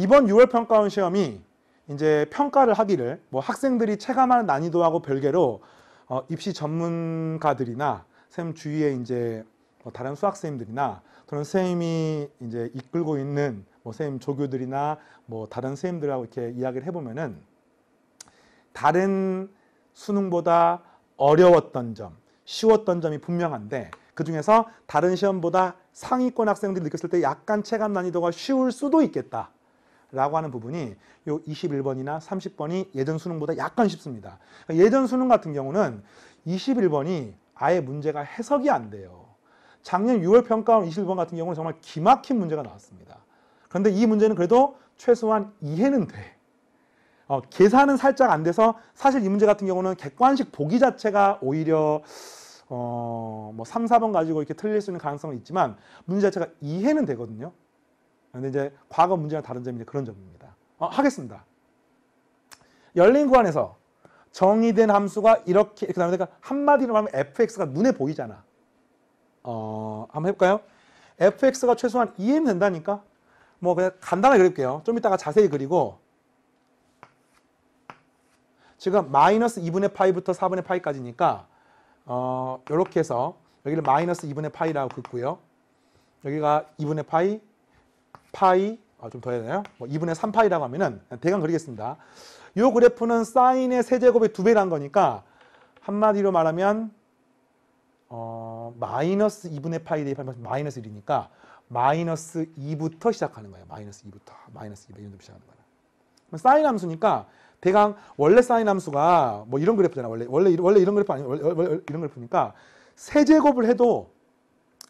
이번 6월 평가원 시험이 이제 평가를 하기를 뭐 학생들이 체감하는 난이도하고 별개로 어, 입시 전문가들이나 선생님 주위에 이제 뭐 다른 수학 선생님들이나 또는 선생님이 이제 이끌고 있는 뭐 선생님 조교들이나 뭐 다른 선생님들하고 이렇게 이야기를 해보면은 다른 수능보다 어려웠던 점, 쉬웠던 점이 분명한데 그 중에서 다른 시험보다 상위권 학생들이 느꼈을 때 약간 체감 난이도가 쉬울 수도 있겠다. 라고 하는 부분이 요 21번이나 30번이 예전 수능보다 약간 쉽습니다. 그러니까 예전 수능 같은 경우는 21번이 아예 문제가 해석이 안 돼요. 작년 6월 평가원 21번 같은 경우는 정말 기막힌 문제가 나왔습니다. 그런데 이 문제는 그래도 최소한 이해는 돼. 어, 계산은 살짝 안 돼서 사실 이 문제 같은 경우는 객관식 보기 자체가 오히려 어, 뭐 3, 4번 가지고 이렇게 틀릴 수 있는 가능성은 있지만 문제 자체가 이해는 되거든요. 근데 이제 과거 문제랑 다른 점이 그런 점입니다. 어, 하겠습니다. 열린 구간에서 정의된 함수가 이렇게 그 다음에 그러니까 한마디로 말하면 fx가 눈에 보이잖아. 어, 한번 해볼까요? fx가 최소한 2m 된다니까? 뭐 그냥 간단하게 그릴게요. 좀 이따가 자세히 그리고 지금 마이너스 2분의 파이부터 4분의 파이까지니까 어, 이렇게 해서 여기를 마이너스 2분의 파이라고 긋고요. 여기가 2분의 파이, 파이 아, 좀 더 해야 되나요? 뭐 2분의 3파이라고 하면은 대강 그리겠습니다. 이 그래프는 사인의 세제곱의 두 배란 거니까 한마디로 말하면 어, 마이너스 2분의 파이 대입하면 마이너스 1이니까 마이너스 2부터 시작하는 거예요. 마이너스 2부터 마이너스 2배 정도 시작하는 거예요. 사인 함수니까 대강 원래 사인 함수가 뭐 이런 그래프잖아. 원래 원래 원래 이런 그래프 아니 원래, 원래 이런 그래프니까 세제곱을 해도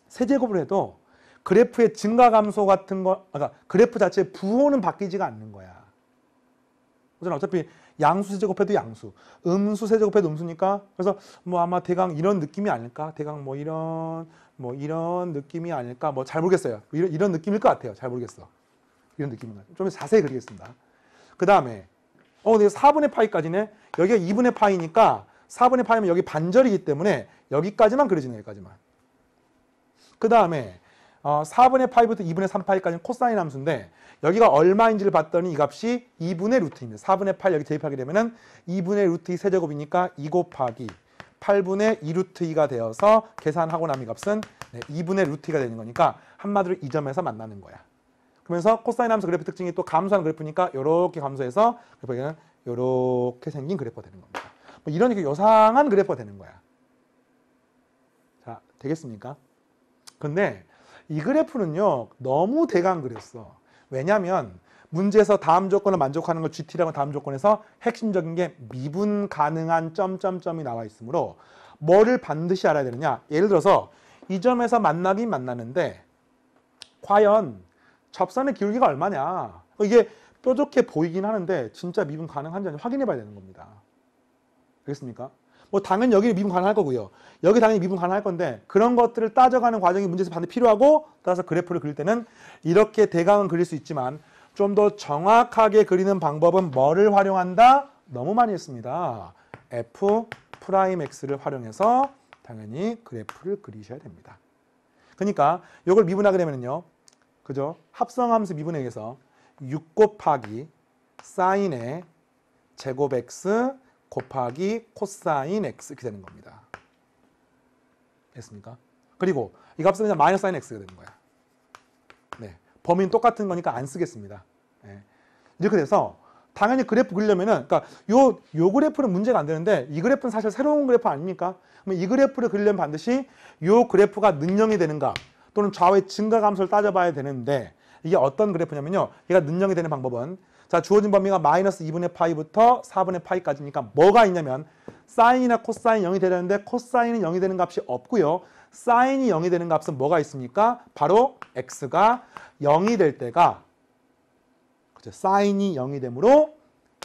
세제곱을 해도 그래프의 증가 감소 같은 거, 그러니까 그래프 자체의 부호는 바뀌지가 않는 거야. 그래 어차피 양수 세 제곱해도 양수, 음수 세제곱해도 음수니까 그래서 뭐 아마 대강 이런 느낌이 아닐까? 대강 뭐 이런 뭐 이런 느낌이 아닐까? 뭐 잘 모르겠어요. 이런, 이런 느낌일 것 같아요. 잘 모르겠어. 이런 느낌인가? 좀 자세히 그리겠습니다. 그 다음에 어, 근데 4분의 파이까지네. 여기가 2분의 파이니까 4분의 파이면 여기 반절이기 때문에 여기까지만 그려지네, 여기까지만. 그 다음에 어, 4분의 파이부터 2분의 3파이까지는 코사인 함수인데 여기가 얼마인지를 봤더니 이 값이 2분의 루트입니다. 4분의 8 여기 대입하게 되면은 2분의 루트 2 세제곱이니까 2 곱하기 8분의 2 루트 2가 되어서 계산하고 남이 값은 네, 2분의 루트 2가 되는 거니까 한마디로 이 점에서 만나는 거야. 그러면서 코사인 함수 그래프 특징이 또 감소한 그래프니까 이렇게 감소해서 그래프에는 이렇게 생긴 그래프가 되는 겁니다. 뭐 이런 이렇 요상한 그래프가 되는 거야. 자, 되겠습니까? 근데 이 그래프는요 너무 대강 그렸어 왜냐하면 문제에서 다음 조건을 만족하는 걸 GT라고 다음 조건에서 핵심적인 게 미분 가능한 점점점이 나와 있으므로 뭐를 반드시 알아야 되느냐 예를 들어서 이 점에서 만나긴 만나는데 과연 접선의 기울기가 얼마냐 어, 이게 뾰족해 보이긴 하는데 진짜 미분 가능한지 확인해 봐야 되는 겁니다 알겠습니까? 뭐 당연히 여기 미분 가능할 거고요. 여기 당연히 미분 가능할 건데 그런 것들을 따져가는 과정이 문제에서 반드시 필요하고 따라서 그래프를 그릴 때는 이렇게 대강은 그릴 수 있지만 좀 더 정확하게 그리는 방법은 뭐를 활용한다? 너무 많이 했습니다. f 프라임 x를 활용해서 당연히 그래프를 그리셔야 됩니다. 그러니까 이걸 미분하게 되면요. 그죠? 합성함수 미분액에서 6 곱하기 사인의 제곱 x 곱하기 코사인 x 이렇게 되는 겁니다. 됐습니까? 그리고 이 값은 그냥 마이너스 사인 x가 되는 거야. 네. 범위는 똑같은 거니까 안 쓰겠습니다. 네. 이렇게 돼서 당연히 그래프 그리려면은 그러니까 요요 그래프는 문제가 안 되는데 이 그래프는 사실 새로운 그래프 아닙니까? 그럼 이 그래프를 그리려면 반드시 요 그래프가 능령이 되는가 또는 좌우의 증가 감소를 따져봐야 되는데 이게 어떤 그래프냐면요. 얘가 능령이 되는 방법은 자 주어진 범위가 마이너스 2분의 파이부터 4분의 파이까지니까 뭐가 있냐면 사인이나 코사인 0이 되려는데 코사인은 0이 되는 값이 없고요. 사인이 0이 되는 값은 뭐가 있습니까? 바로 x가 0이 될 때가 그죠? 사인이 0이 되므로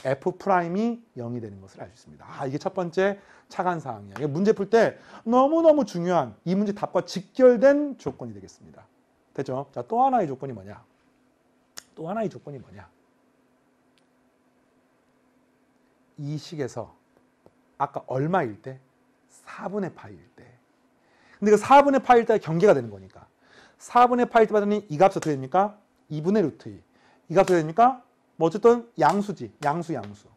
f 프라임이 0이 되는 것을 알 수 있습니다. 아, 이게 첫 번째 착안 사항이야. 이게 문제 풀 때 너무너무 중요한 이 문제 답과 직결된 조건이 되겠습니다. 됐죠? 자, 또 하나의 조건이 뭐냐? 또 하나의 조건이 뭐냐? 이 식에서 아까 얼마일 때? 4분의 파일 때. 근데 그 4분의 파일 때 경계가 되는 거니까. 4분의 파일 때 받으니 이 값이 어떻게 됩니까? 2분의 루트 2. 이 값이 됩니까? 뭐 어쨌든 양수지. 양수, 양수.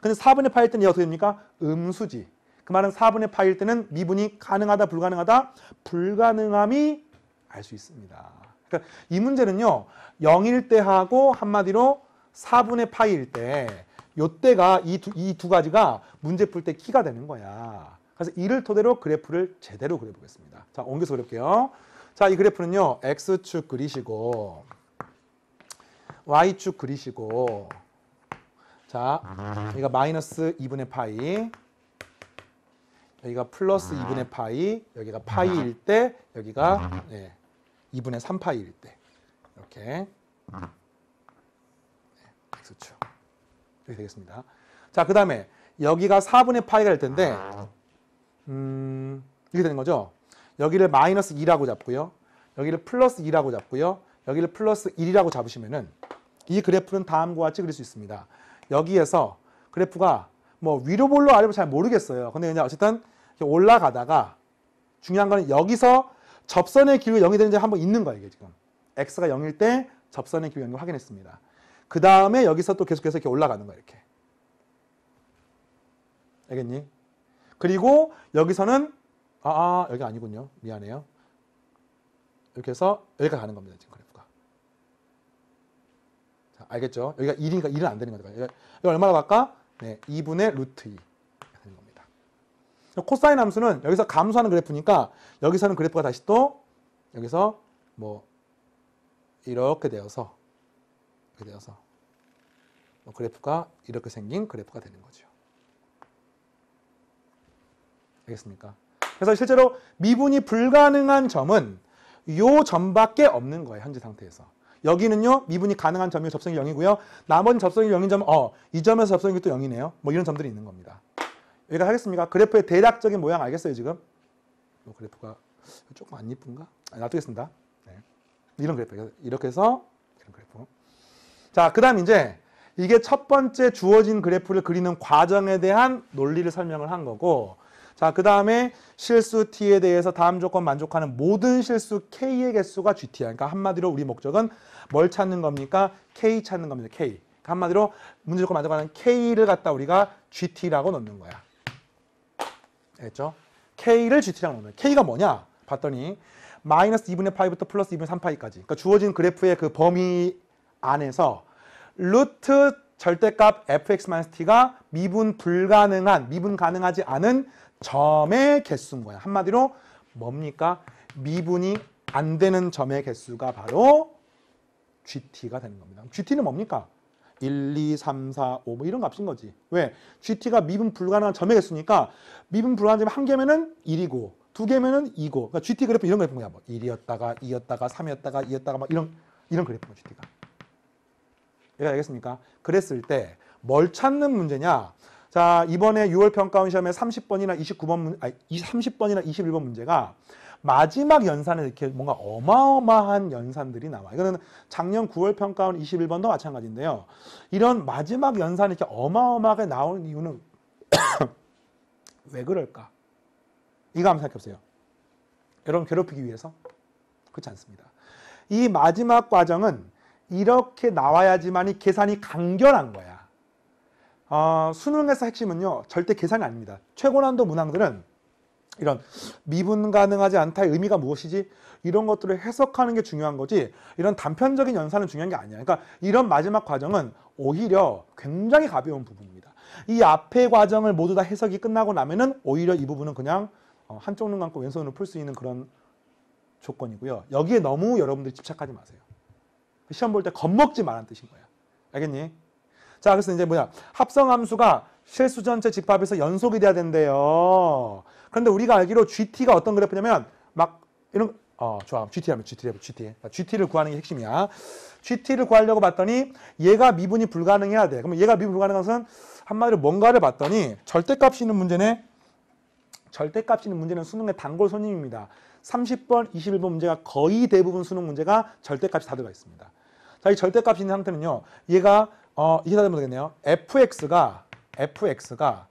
근데 4분의 파일 때는 어떻게 됩니까? 음수지. 그 말은 4분의 파일 때는 미분이 가능하다, 불가능하다? 불가능함이 알 수 있습니다. 그러니까 이 문제는요. 0일 때하고 한마디로 4분의 파일 때 이때가 이두 이두 가지가 문제 풀 때 키가 되는 거야. 그래서 이를 토대로 그래프를 제대로 그려보겠습니다. 자, 옮겨서 그릴게요. 자, 이 그래프는요. X축 그리시고 Y축 그리시고 자, 여기가 마이너스 2분의 파이 여기가 플러스 2분의 파이 여기가 파이일 때 여기가 네, 2분의 3파이일 때 이렇게 네, X축 이렇게 되겠습니다. 자, 그 다음에 여기가 4분의 파이가 될 텐데 음, 이렇게 되는 거죠. 여기를 마이너스 2라고 잡고요. 여기를 플러스 2라고 잡고요. 여기를 플러스 1이라고 잡으시면은 이 그래프는 다음과 같이 그릴 수 있습니다. 여기에서 그래프가 뭐 위로 볼로 아래로 잘 모르겠어요. 근데 그냥 어쨌든 올라가다가 중요한 거는 여기서 접선의 길이 0이 되는지 한번 있는 거예요, 이게 지금. x가 0일 때 접선의 길이 0을 확인했습니다. 그 다음에 여기서 또 계속해서 이렇게 올라가는 거야 이렇게. 알겠니? 그리고 여기서는 아, 아 여기 아니군요. 미안해요. 이렇게 해서 여기가 가는 겁니다. 지금 그래프가. 자, 알겠죠? 여기가 1이니까 1은 안 되는 거니까. 이거 얼마나 갈까? 네, 2분의 루트 2. 되는 겁니다. 코사인 함수는 여기서 감소하는 그래프니까 여기서는 그래프가 다시 또 여기서 뭐 이렇게 되어서 그래서 뭐 그래프가 이렇게 생긴 그래프가 되는 거죠. 알겠습니까? 그래서 실제로 미분이 불가능한 점은 요 점밖에 없는 거예요. 현재 상태에서. 여기는요. 미분이 가능한 점이 접성이 0이고요. 나머지 접성이 0인 점은 어, 이 점에서 접성이 또 0이네요. 뭐 이런 점들이 있는 겁니다. 여기까 하겠습니다. 그래프의 대략적인 모양 알겠어요, 지금? 요 그래프가 조금 안 이쁜가? 아, 놔두겠습니다. 네. 이런 그래프. 이렇게 해서 이런 그래프. 자, 그 다음 이제 이게 첫 번째 주어진 그래프를 그리는 과정에 대한 논리를 설명을 한 거고 자, 그 다음에 실수 t에 대해서 다음 조건 만족하는 모든 실수 k의 개수가 gt야. 그러니까 한마디로 우리 목적은 뭘 찾는 겁니까? k 찾는 겁니다. k. 그러니까 한마디로 문제 조건 만족하는 k를 갖다 우리가 gt라고 넣는 거야. 됐죠? k를 gt라고 넣는 거야. k가 뭐냐? 봤더니 마이너스 2분의 파이부터 플러스 2분의 3파이까지. 그러니까 주어진 그래프의 그 범위 안에서 루트 절대값 fx-t가 미분 불가능한, 미분 가능하지 않은 점의 개수인 거야. 한마디로 뭡니까? 미분이 안 되는 점의 개수가 바로 gt가 되는 겁니다. gt는 뭡니까? 1, 2, 3, 4, 5 뭐 이런 값인 거지. 왜? gt가 미분 불가능한 점의 개수니까 미분 불가능한 점이 한 개면은 1이고 두 개면은 2고 그러니까 gt 그래프 이런 그래프인 거야. 뭐 1이었다가 2였다가 3이었다가 2였다가 막 뭐 이런 이런 그래프인 gt가. 여가 예, 알겠습니까? 그랬을 때 뭘 찾는 문제냐? 자, 이번에 6월 평가원 시험에 30번이나 29번, 아니, 30번이나 21번 문제가 마지막 연산에 이렇게 뭔가 어마어마한 연산들이 나와. 이거는 작년 9월 평가원 21번도 마찬가지인데요. 이런 마지막 연산이 이렇게 어마어마하게 나오는 이유는 왜 그럴까? 이거 한번 생각해 보세요. 여러분 괴롭히기 위해서? 그렇지 않습니다. 이 마지막 과정은 이렇게 나와야지만이 계산이 간결한 거야. 어, 수능에서 핵심은요. 절대 계산이 아닙니다. 최고난도 문항들은 이런 미분 가능하지 않다의 의미가 무엇이지 이런 것들을 해석하는 게 중요한 거지 이런 단편적인 연산은 중요한 게 아니야 그러니까 이런 마지막 과정은 오히려 굉장히 가벼운 부분입니다 이 앞의 과정을 모두 다 해석이 끝나고 나면은 오히려 이 부분은 그냥 어, 한쪽 눈 감고 왼손으로 풀 수 있는 그런 조건이고요 여기에 너무 여러분들이 집착하지 마세요 그 시험 볼 때 겁먹지 말란 뜻인 거야. 알겠니? 자, 그래서 이제 뭐냐. 합성함수가 실수 전체 집합에서 연속이 돼야 된대요. 그런데 우리가 알기로 GT가 어떤 그래프냐면 막 이런 어, 좋아. GT라면 GT라면 GT. GT를 구하는 게 핵심이야. GT를 구하려고 봤더니 얘가 미분이 불가능해야 돼. 그러면 얘가 미분 불가능한 것은 한마디로 뭔가를 봤더니 절대값이 있는 문제네. 절대값이 있는 문제는 수능의 단골 손님입니다. 30번, 21번 문제가 거의 대부분 수능 문제가 절대값이 다 들어가 있습니다. 자, 이 절대값이 있는 상태는요. 얘가 어, 이렇게 하면 되겠네요. fx가 fx가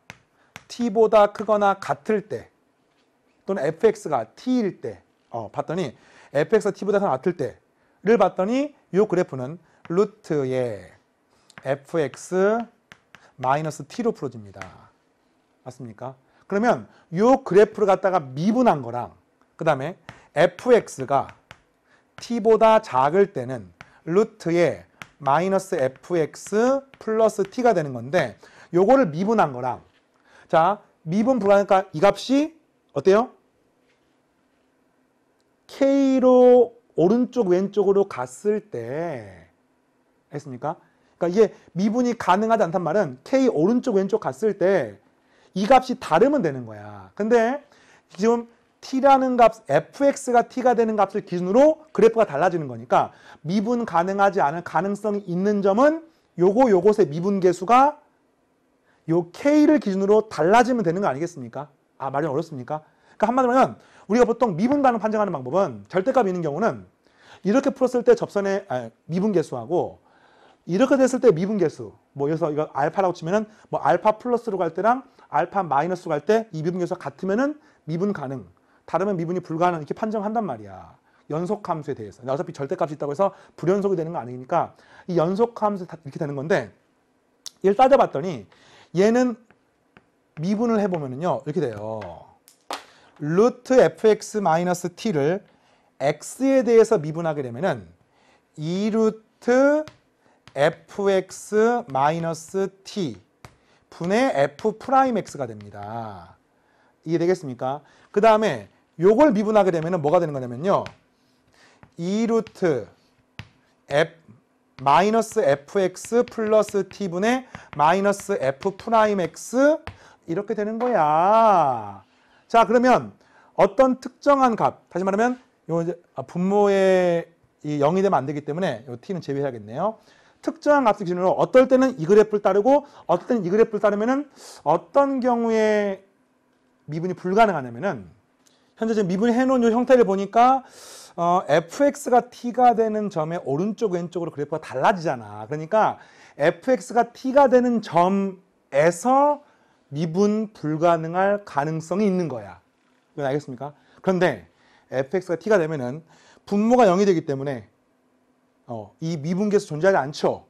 t보다 크거나 같을 때 또는 fx가 t일 때 어, 봤더니 fx가 t보다 크거나 같을 때를 봤더니 요 그래프는 루트의 fx 마이너스 t로 풀어집니다. 맞습니까? 그러면 요 그래프를 갖다가 미분한 거랑 그 다음에 fx가 t보다 작을 때는 루트에 마이너스 fx 플러스 t가 되는 건데 요거를 미분한 거랑 자 미분 불하니까이 값이 어때요? k로 오른쪽 왼쪽으로 갔을 때 했습니까? 그러니까 이게 미분이 가능하지 않단 말은 k 오른쪽 왼쪽 갔을 때 이 값이 다르면 되는 거야. 근데 지금 t라는 값 fx가 t가 되는 값을 기준으로 그래프가 달라지는 거니까 미분 가능하지 않을 가능성이 있는 점은 요거 요것의 미분 계수가 요 k를 기준으로 달라지면 되는 거 아니겠습니까? 아 말이 어렵습니까? 그러니까 한마디로 하면 우리가 보통 미분 가능 판정하는 방법은 절대값이 있는 경우는 이렇게 풀었을 때 접선의 아 미분 계수하고 이렇게 됐을 때 미분 계수 뭐 여기서 이거 알파라고 치면은 뭐 알파 플러스로 갈 때랑 알파 마이너스로 갈 때 이 미분 계수가 같으면은 미분 가능 다르면 미분이 불가능 이렇게 판정한단 말이야. 연속 함수에 대해서. 어차피 절대값이 있다고 해서 불연속이 되는 거 아니니까 이 연속 함수 이렇게 되는 건데 얘를 따져봤더니 얘는 미분을 해보면요 이렇게 돼요. 루트 fx t를 x에 대해서 미분하게 되면은 2루트 fx t 분의 f 프라임 x가 됩니다. 이해되겠습니까? 그 다음에 요걸 미분하게 되면 뭐가 되는 거냐면요. 2루트 e f 마이너스 fx 플러스 t분의 마이너스 f 프라임 x 이렇게 되는 거야. 자 그러면 어떤 특정한 값 다시 말하면 요 아, 분모의 이 0이 되면 안 되기 때문에 요 t는 제외해야겠네요. 특정한 값을 기준으로 어떨 때는 이 그래프를 따르고 어떤 이 그래프를 따르면은 어떤 경우에 미분이 불가능하냐면은 현재 지금 미분해놓은 이이 형태를 보니까 어, fx가 t가 되는 점의 오른쪽 왼쪽으로 그래프가 달라지잖아. 그러니까 fx가 t가 되는 점에서 미분 불가능할 가능성이 있는 거야. 이건 알겠습니까? 그런데 fx가 t가 되면은 분모가 0이 되기 때문에 어, 이 미분계수 존재하지 않죠.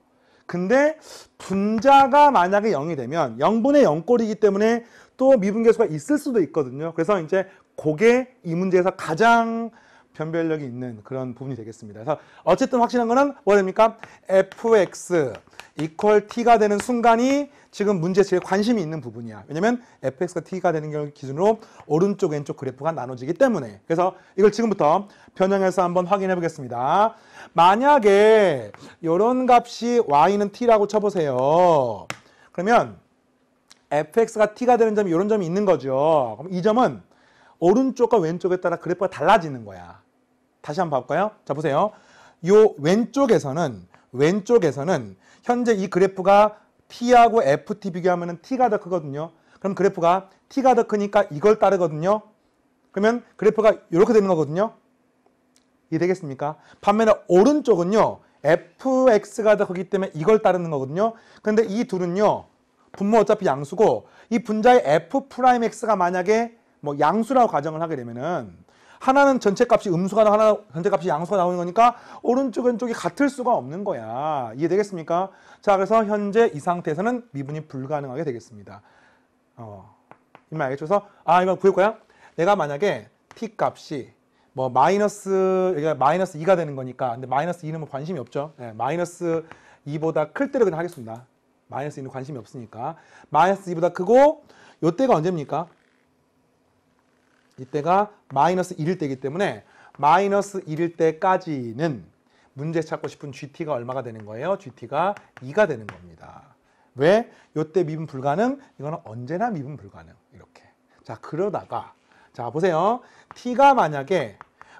근데 분자가 만약에 0이 되면 0분의 0꼴이기 때문에 또 미분계수가 있을 수도 있거든요. 그래서 이제 그게 이 문제에서 가장 변별력이 있는 그런 부분이 되겠습니다. 그래서 어쨌든 확실한 거는 뭐가 됩니까? fx equal t가 되는 순간이 지금 문제 제일 관심이 있는 부분이야. 왜냐면 fx가 t가 되는 경우 기준으로 오른쪽 왼쪽 그래프가 나눠지기 때문에. 그래서 이걸 지금부터 변형해서 한번 확인해 보겠습니다. 만약에 이런 값이 y는 t라고 쳐보세요. 그러면 fx가 t가 되는 점이 이런 점이 있는 거죠. 그럼 이 점은 오른쪽과 왼쪽에 따라 그래프가 달라지는 거야. 다시 한 번 볼까요? 자 보세요. 요 왼쪽에서는 왼쪽에서는 현재 이 그래프가 t하고 ft 비교하면 t가 더 크거든요. 그럼 그래프가 t가 더 크니까 이걸 따르거든요. 그러면 그래프가 이렇게 되는 거거든요. 이해되겠습니까? 반면에 오른쪽은요. fx가 더 크기 때문에 이걸 따르는 거거든요. 근데 이 둘은요. 분모 어차피 양수고 이 분자의 f'x가 만약에 뭐 양수라고 가정을 하게 되면은 하나는 전체값이 음수가 나고 하나는 전체값이 양수가 나오는 거니까 오른쪽 왼쪽이 같을 수가 없는 거야. 이해되겠습니까? 자 그래서 현재 이 상태에서는 미분이 불가능하게 되겠습니다. 어, 이말 알겠죠? 그래서 아 이거 구할 거야? 내가 만약에 P값이 뭐 마이너스 여기가 마이너스 2가 되는 거니까 근데 마이너스 2는 뭐 관심이 없죠. 네, 마이너스 2보다 클 때를 그냥 하겠습니다. 마이너스 2는 관심이 없으니까 마이너스 2보다 크고 요때가 언제입니까? 이때가 마이너스 1일 때이기 때문에 마이너스 1일 때까지는 문제 찾고 싶은 GT가 얼마가 되는 거예요? GT가 2가 되는 겁니다. 왜? 이때 미분 불가능? 이거는 언제나 미분 불가능. 이렇게. 자, 그러다가 자, 보세요. T가 만약에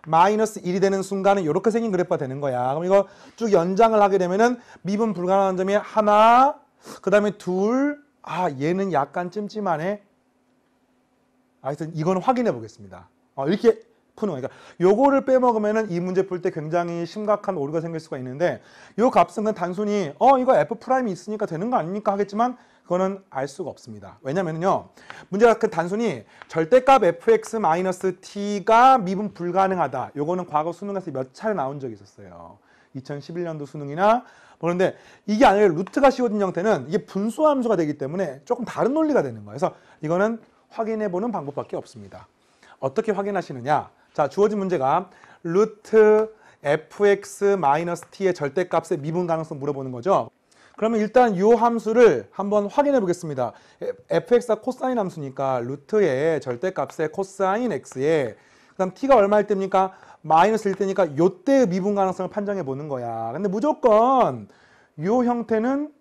마이너스 1이 되는 순간은 이렇게 생긴 그래프가 되는 거야. 그럼 이거 쭉 연장을 하게 되면은 미분 불가능한 점이 하나, 그 다음에 둘, 아, 얘는 약간 찜찜하네. 하여튼 이건 확인해 보겠습니다. 어, 이렇게 푸는 거니까 그러니까 요거를 빼먹으면 이 문제 풀 때 굉장히 심각한 오류가 생길 수가 있는데 요 값은 단순히 어 이거 f 프라임이 있으니까 되는 거 아닙니까 하겠지만 그거는 알 수가 없습니다. 왜냐면요. 은 문제가 그 단순히 절대값 fx-t가 미분 불가능하다. 요거는 과거 수능에서 몇 차례 나온 적이 있었어요. 2011년도 수능이나 뭐 그런데 이게 아니라 루트가 씌워진 형태는 이게 분수 함수가 되기 때문에 조금 다른 논리가 되는 거예요. 그래서 이거는 확인해 보는 방법밖에 없습니다. 어떻게 확인하시느냐? 자, 주어진 문제가 루트 fx-t의 절대값의 미분 가능성 물어보는 거죠. 그러면 일단 이 함수를 한번 확인해 보겠습니다. fx가 코사인 함수니까 루트의 절대값의 코사인 x에 그 다음 t가 얼마일 때입니까? 마이너스 1 때니까 요때의 미분 가능성을 판정해 보는 거야. 근데 무조건 이 형태는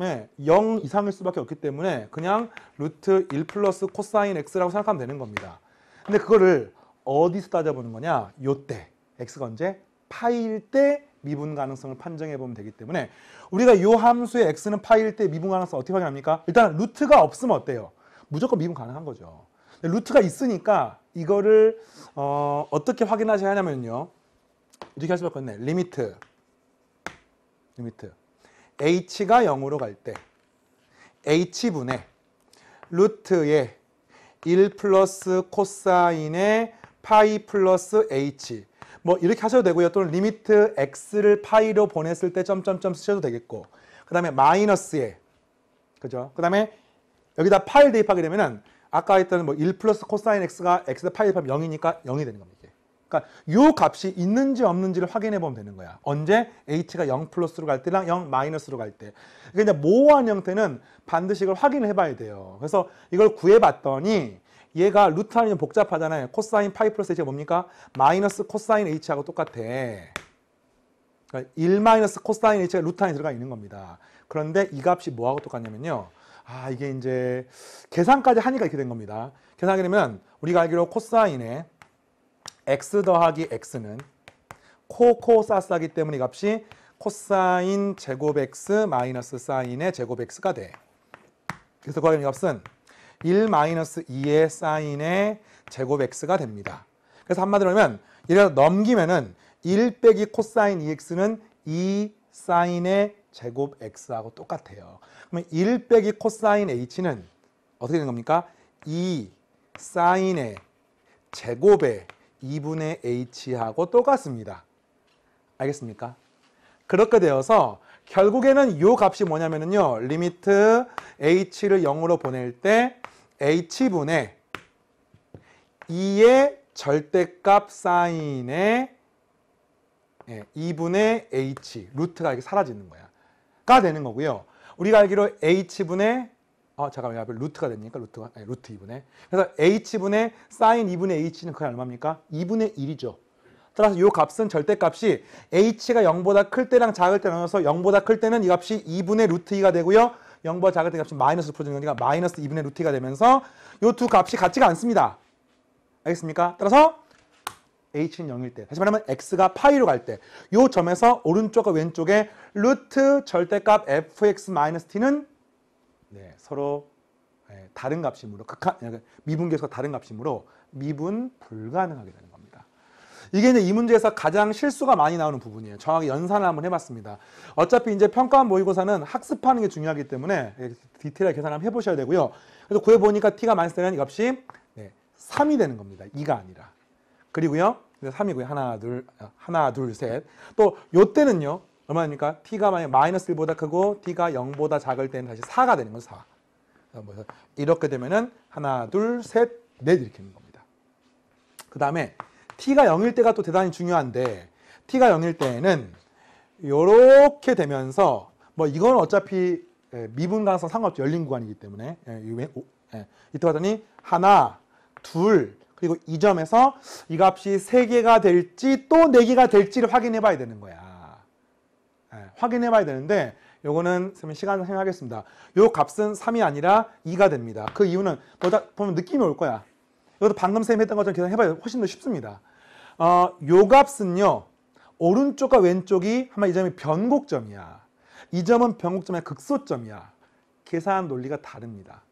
네, 0 이상일 수밖에 없기 때문에 그냥 루트 1 플러스 코사인 x라고 생각하면 되는 겁니다. 근데 그거를 어디서 따져보는 거냐? 요때 x가 언제? 파일 때 미분 가능성을 판정해 보면 되기 때문에 우리가 요 함수의 x는 파일 때 미분 가능성 을 어떻게 확인합니까? 일단 루트가 없으면 어때요? 무조건 미분 가능한 거죠. 루트가 있으니까 이거를 어, 어떻게 확인하셔야 하냐면요. 이렇게 할 수밖에 없네. 리미트. 리미트. h가 0으로 갈 때 h분의 루트의 1 플러스 코사인의 파이 플러스 h 뭐 이렇게 하셔도 되고요. 또는 리미트 x를 파이로 보냈을 때 점점점 쓰셔도 되겠고 그 다음에 마이너스에 그죠? 그 다음에 여기다 파이 대입하게 되면은 아까 했던 뭐1 플러스 코사인 x가 x 파이 대입하면 0이니까 0이 되는 겁니다. 그러니까 요 값이 있는지 없는지를 확인해 보면 되는 거야. 언제 h가 0 플러스로 갈 때랑 0 마이너스로 갈 때. 그러니까 모호한 형태는 반드시 이걸 확인해 을 봐야 돼요. 그래서 이걸 구해 봤더니 얘가 루트 아니면 복잡하잖아요. 코사인 파이 플러스 h가 뭡니까? 마이너스 코사인 h하고 똑같아. 그러니까 1 마이너스 코사인 h가 루트 안에 들어가 있는 겁니다. 그런데 이 값이 뭐하고 똑같냐면요. 아 이게 이제 계산까지 하니까 이렇게 된 겁니다. 계산하게 되면 우리가 알기로 코사인의 x 더하기 x는 코코사스하기 때문에 이 값이 코사인 제곱 x 마이너스 사인의 제곱 x가 돼. 그래서 구하기 이 값은 1 마이너스 2의 사인의 제곱 x가 됩니다. 그래서 한마디로 하면 이를 넘기면은 1 빼기 코사인 2x는 2 사인의 제곱 x하고 똑같아요. 그러면 1 빼기 코사인 h는 어떻게 되는 겁니까? 2 사인의 제곱의 2분의 h하고 똑같습니다. 알겠습니까? 그렇게 되어서 결국에는 요 값이 뭐냐면요. 리미트 h를 0으로 보낼 때 h분의 2의 절대값 사인의 2분의 예, h 루트가 이렇게 사라지는 거야. 가 되는 거고요. 우리가 알기로 h분의 아, 잠깐만요. 앞 루트가 됩니까? 루트가. 아니, 네, 루트 2분의. 그래서 h분의 사인 n 2분의 h는 그게 얼마입니까? 2분의 1이죠. 따라서 이 값은 절대값이 h가 0보다 클 때랑 작을 때 나눠서 0보다 클 때는 이 값이 2분의 루트 2가 되고요. 0보다 작을 때 값이 마이너스 프로주는 거니까 마이너스 2분의 루트 2가 되면서 이두 값이 같지가 않습니다. 알겠습니까? 따라서 h는 0일 때 다시 말하면 x가 파이로 갈때이 점에서 오른쪽과 왼쪽에 루트 절대값 fx-t는 네, 서로 예, 다른 값이므로 극한 예, 미분계수가 다른 값이므로 미분 불가능하게 되는 겁니다. 이게 이제 이 문제에서 가장 실수가 많이 나오는 부분이에요. 정확히 연산을 한번 해봤습니다. 어차피 이제 평가원 모의고사는 학습하는 게 중요하기 때문에 예, 디테일하게 계산을 한번 해보셔야 되고요. 그래서 구해보니까 t가 많이 쓰는 이 값이 네, 3이 되는 겁니다. 2가 아니라. 그리고요. 3이고요. 하나, 둘, 아, 하나, 둘, 셋. 또 요때는요. 얼마 입니까 t가 만약 마이너스 1보다 크고 t가 0보다 작을 때는 다시 4가 되는 거죠. 4. 뭐 이렇게 되면은 하나, 둘, 셋, 넷 이렇게 되는 겁니다. 그 다음에 t가 0일 때가 또 대단히 중요한데 t가 0일 때에는 이렇게 되면서 뭐 이건 어차피 예, 미분 가능성 상관없죠. 열린 구간이기 때문에 예, 예. 이때 봤더니 하나, 둘, 그리고 이 점에서 이 값이 3개가 될지 또 4개가 될지를 확인해 봐야 되는 거야. 예, 확인해 봐야 되는데 요거는 선생 시간 을 사용하겠습니다. 요 값은 3이 아니라 2가 됩니다. 그 이유는 보다 보면 느낌이 올 거야. 이것도 방금 선생 했던 것처럼 계산해 봐야 훨씬 더 쉽습니다. 어, 요 값은요. 오른쪽과 왼쪽이 아마 이 점이 변곡점이야. 이 점은 변곡점의 극소점이야. 계산 논리가 다릅니다.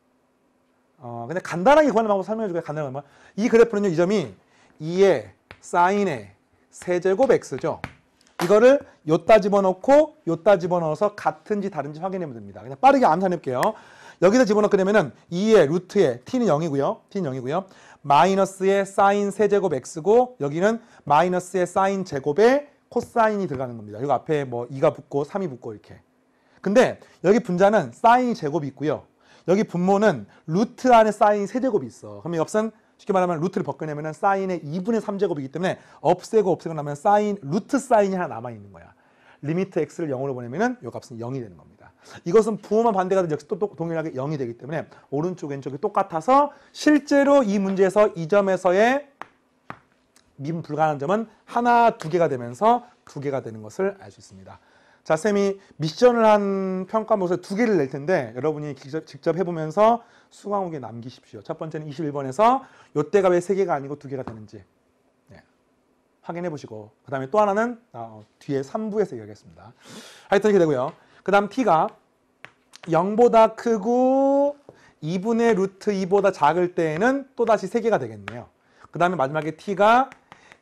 어, 근데 간단하게 구하는 방법 설명해 줄게요. 간단하 방법. 이 그래프는요. 이 점이 2의 사인의 세제곱 x죠. 이거를 요따 집어넣고 요따 집어넣어서 같은지 다른지 확인해보면 됩니다. 그냥 빠르게 암산해볼게요. 여기서 집어넣게 되면은 2의 루트에 t는 0이고요. t는 0이고요. 마이너스의 사인 세제곱 x고 여기는 마이너스의 사인 제곱에 코사인이 들어가는 겁니다. 여기 앞에 뭐 2가 붙고 3이 붙고 이렇게. 근데 여기 분자는 사인 제곱이 있고요. 여기 분모는 루트 안에 사인 세제곱이 있어. 그럼 이 값은 쉽게 말하면 루트를 벗겨내면 사인의 2분의 3제곱이기 때문에 없애고 없애고 나면 사인 루트 사인이 하나 남아있는 거야. 리미트 x를 0으로 보내면 이 값은 0이 되는 겁니다. 이것은 부호만 반대가 되된 역시 또, 또 동일하게 0이 되기 때문에 오른쪽 왼쪽이 똑같아서 실제로 이 문제에서 이 점에서의 민 불가능한 점은 하나 두 개가 되면서 두 개가 되는 것을 알 수 있습니다. 자, 쌤이 미션을 한 평가 모습 두 개를 낼 텐데 여러분이 직접, 직접 해보면서 수강후에 남기십시오. 첫 번째는 21번에서 요때가 왜 세 개가 아니고 두 개가 되는지 네. 확인해 보시고 그 다음에 또 하나는 어, 뒤에 3부에서 얘기하겠습니다 하여튼 이렇게 되고요. 그 다음 t가 0보다 크고 2분의 루트 2보다 작을 때에는 또다시 세개가 되겠네요. 그 다음에 마지막에 t가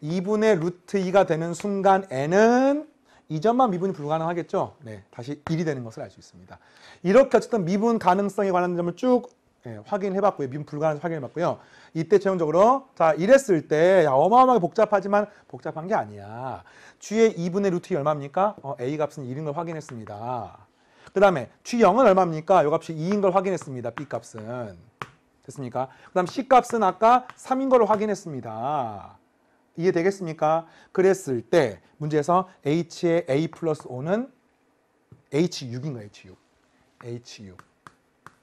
2분의 루트 2가 되는 순간에는 이점만 미분이 불가능하겠죠. 네, 다시 1이 되는 것을 알 수 있습니다. 이렇게 어쨌든 미분 가능성에 관한 점을 쭉 예, 확인해봤고요. 미분 불가능성 확인해봤고요. 이때 최종적으로 자 이랬을 때 야, 어마어마하게 복잡하지만 복잡한 게 아니야. g의 2분의 루트 얼마입니까? 어, a 값은 1인 걸 확인했습니다. 그 다음에 g0은 얼마입니까? 요 값이 2인 걸 확인했습니다. b 값은. 됐습니까? 그 다음 c 값은 아까 3인 걸 확인했습니다. 이해되겠습니까? 그랬을 때 문제에서 H의 A 플러스 o 는 H6인가 H6 H6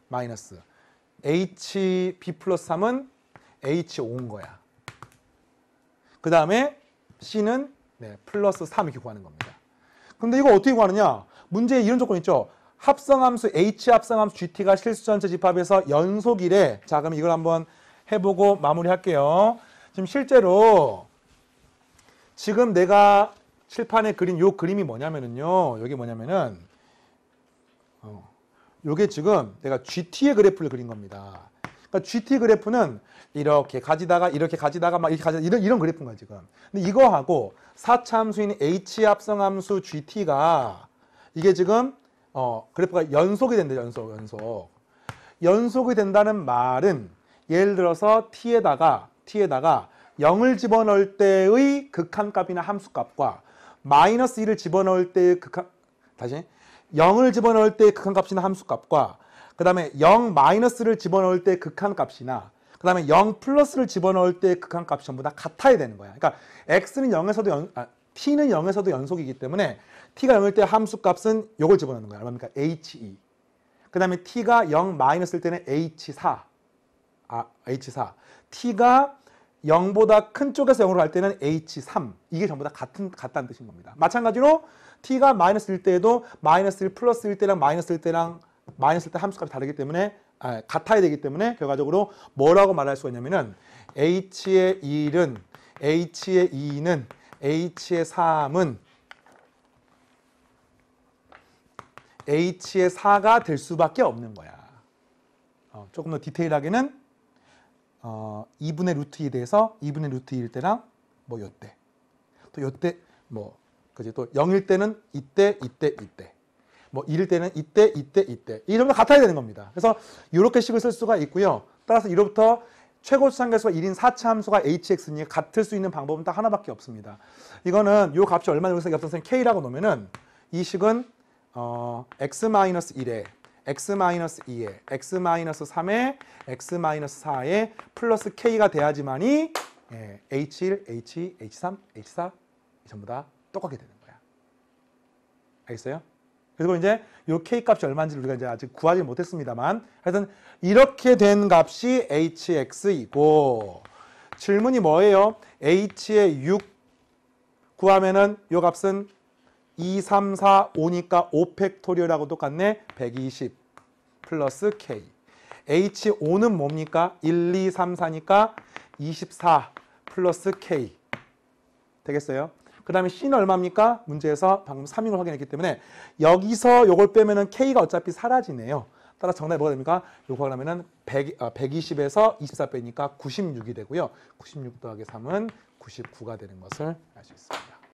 마이너스 HB 플러스 3은 H5인 거야. 그 다음에 C는 네, 플러스 3 이렇게 구하는 겁니다. 근데 이거 어떻게 구하느냐? 문제에 이런 조건 있죠. 합성함수 H 합성함수 GT가 실수 전체 집합에서 연속이래. 자 그럼 이걸 한번 해보고 마무리할게요. 지금 실제로 지금 내가 칠판에 그린 요 그림이 뭐냐면은요. 여기 뭐냐면은 어, 요게 지금 내가 GT의 그래프를 그린 겁니다. 그러니까 GT 그래프는 이렇게 가지다가 이렇게 가지다가 막 이렇게 가지다가 이런 이런 그래프인 거야 지금. 근데 이거하고 4차함수인 H 합성함수 GT가 이게 지금 어, 그래프가 연속이 된다 연속 연속. 연속이 된다는 말은 예를 들어서 t에다가 t에다가 0을 집어넣을 때의 극한값이나 함수값과 마이너스 1을 집어넣을 때의 극한 다시 0을 집어넣을 때의 극한값이나 함수값과 그 다음에 0 마이너스를 집어넣을 때의 극한값이나 그 다음에 0 플러스를 집어넣을 때의 극한값이 전부 다 같아야 되는 거야. 그러니까 x는 0에서도 연, 아, t는 0에서도 연속이기 때문에 t가 0일 때 함수값은 이걸 집어넣는 거야. 얼마니까 그러니까 h2. E. 그 다음에 t가 0 마이너스일 때는 h4. 아, h4. t가 0보다 큰 쪽에서 0으로 갈 때는 H3 이게 전부 다 같은 같다는 뜻인 겁니다. 마찬가지로 t가 마이너스 1 때에도 마이너스 1 플러스 1 때랑 마이너스 1 때랑 마이너스 1때 함수값이 다르기 때문에 아, 같아야 되기 때문에 결과적으로 뭐라고 말할 수가 있냐면은 h의 1은 h의 2는 h의 3은 h의 4가 될 수밖에 없는 거야. 어, 조금 더 디테일하게는 어, 2분의 루트 2에서 2분의 루트 2일 때랑 뭐 요때 또 요때 뭐 그지 또 0일 때는 이때 이때 이때 뭐 1일 때는 이때 이때 이때 이 정도 같아야 되는 겁니다. 그래서 이렇게 식을 쓸 수가 있고요. 따라서 이로부터 최고 수상계수가 1인 4차 함수가 hx니 같을 수 있는 방법은 딱 하나밖에 없습니다. 이거는 요 값이 얼마나 여기서 옆선 k라고 놓으면은 이 식은 어, x-1에 x-2에 x-3에 x-4에 플러스 k가 돼야지만이 예, h1, h2, h3, h4 전부 다 똑같게 되는 거야. 알겠어요? 그리고 이제 이 k 값이 얼마인지 우리가 이제 아직 구하지 못했습니다만 하여튼 이렇게 된 값이 hx이고 질문이 뭐예요? h의 6 구하면은 이 값은 2, 3, 4, 5니까 5팩토리얼하고 똑같네. 120 플러스 K. H5는 뭡니까? 1, 2, 3, 4니까 24 플러스 K. 되겠어요? 그 다음에 C는 얼마입니까? 문제에서 방금 3인걸 확인했기 때문에 여기서 요걸 빼면 은 K가 어차피 사라지네요. 따라 서 정답이 뭐가 됩니까? 요거 하면은 1 0 아, 120에서 24 빼니까 96이 되고요. 96 더하기 3은 99가 되는 것을 알 수 있습니다.